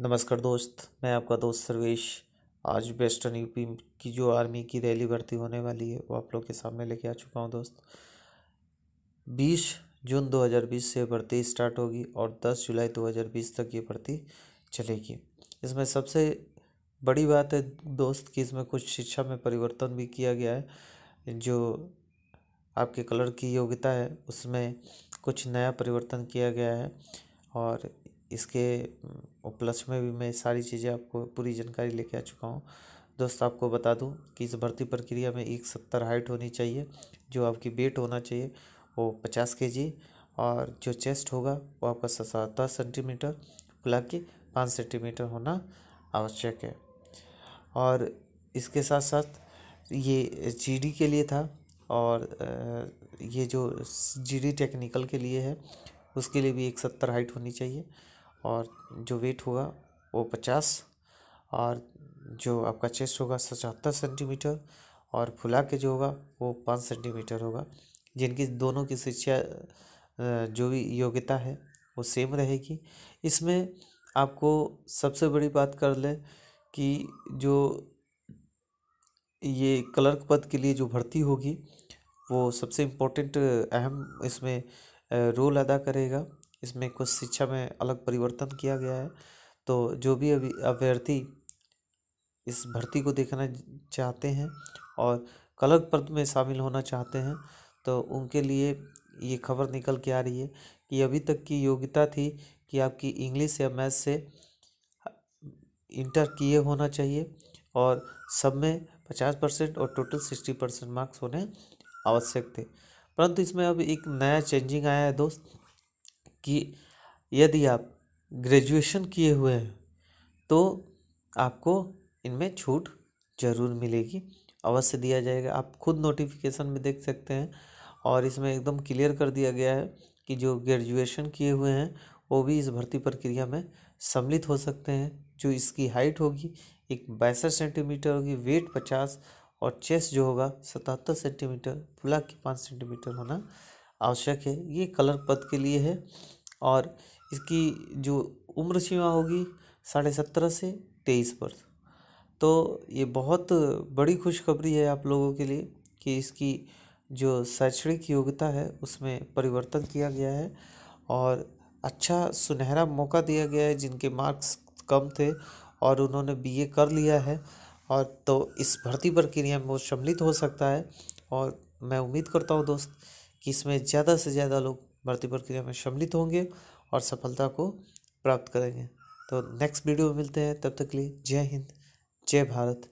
नमस्कार दोस्त मैं आपका दोस्त सर्वेश आज वेस्टर्न यूपी की जो आर्मी की रैली भर्ती होने वाली है वो आप लोग के सामने लेके आ चुका हूँ दोस्त बीस जून 2020 से भर्ती स्टार्ट होगी और 10 जुलाई 2020 तक ये भर्ती चलेगी इसमें सबसे बड़ी बात है दोस्त कि इसमें कुछ शिक्षा में परिवर्तन भी किया गया है जो आपके कलर की योग्यता है उसमें कुछ नया परिवर्तन किया गया है और इसके प्लस में भी मैं सारी चीज़ें आपको पूरी जानकारी लेके आ चुका हूँ दोस्त आपको बता दूँ कि इस भर्ती प्रक्रिया में एक सत्तर हाइट होनी चाहिए जो आपकी वेट होना चाहिए वो पचास के जी और जो चेस्ट होगा वो आपका सतहत्तर सेंटीमीटर प्लग की पाँच सेंटीमीटर होना आवश्यक है और इसके साथ साथ ये जीडी के लिए था और ये जो जीडी टेक्निकल के लिए है उसके लिए भी एक सत्तर हाइट होनी चाहिए और जो वेट होगा वो पचास और जो आपका चेस्ट होगा सतहत्तर सेंटीमीटर और फुला के जो होगा वो पाँच सेंटीमीटर होगा जिनकी दोनों की शिक्षा जो भी योग्यता है वो सेम रहेगी इसमें आपको सबसे बड़ी बात कर लें कि जो ये क्लर्क पद के लिए जो भर्ती होगी वो सबसे इम्पोर्टेंट अहम इसमें रोल अदा करेगा इसमें कुछ शिक्षा में अलग परिवर्तन किया गया है तो जो भी अभी अभ्यर्थी इस भर्ती को देखना चाहते हैं और कलक पद में शामिल होना चाहते हैं तो उनके लिए ये खबर निकल के आ रही है कि अभी तक की योग्यता थी कि आपकी इंग्लिश या मैथ से इंटर किए होना चाहिए और सब में पचास परसेंट और टोटल सिक्सटी परसेंट मार्क्स होने आवश्यक थे परंतु इसमें अब एक नया चेंजिंग आया है दोस्त कि यदि आप ग्रेजुएशन किए हुए हैं तो आपको इनमें छूट ज़रूर मिलेगी अवश्य दिया जाएगा आप खुद नोटिफिकेशन में देख सकते हैं और इसमें एकदम क्लियर कर दिया गया है कि जो ग्रेजुएशन किए हुए हैं वो भी इस भर्ती प्रक्रिया में सम्मिलित हो सकते हैं जो इसकी हाइट होगी एक बैसठ सेंटीमीटर होगी वेट पचास और चेस्ट जो होगा सतहत्तर सेंटीमीटर पुलक की पाँच सेंटीमीटर होना आवश्यक है ये कलर पद के लिए है और इसकी जो उम्र सीमा होगी साढ़े सत्रह से तेईस वर्ष तो ये बहुत बड़ी खुशखबरी है आप लोगों के लिए कि इसकी जो शैक्षणिक योग्यता है उसमें परिवर्तन किया गया है और अच्छा सुनहरा मौका दिया गया है जिनके मार्क्स कम थे और उन्होंने बीए कर लिया है और तो इस भर्ती प्रक्रिया में वो सम्मिलित हो सकता है और मैं उम्मीद करता हूँ दोस्त कि इसमें ज़्यादा से ज़्यादा लोग भर्ती प्रक्रिया में सम्मिलित होंगे और सफलता को प्राप्त करेंगे तो नेक्स्ट वीडियो में मिलते हैं तब तक के लिए जय हिंद जय भारत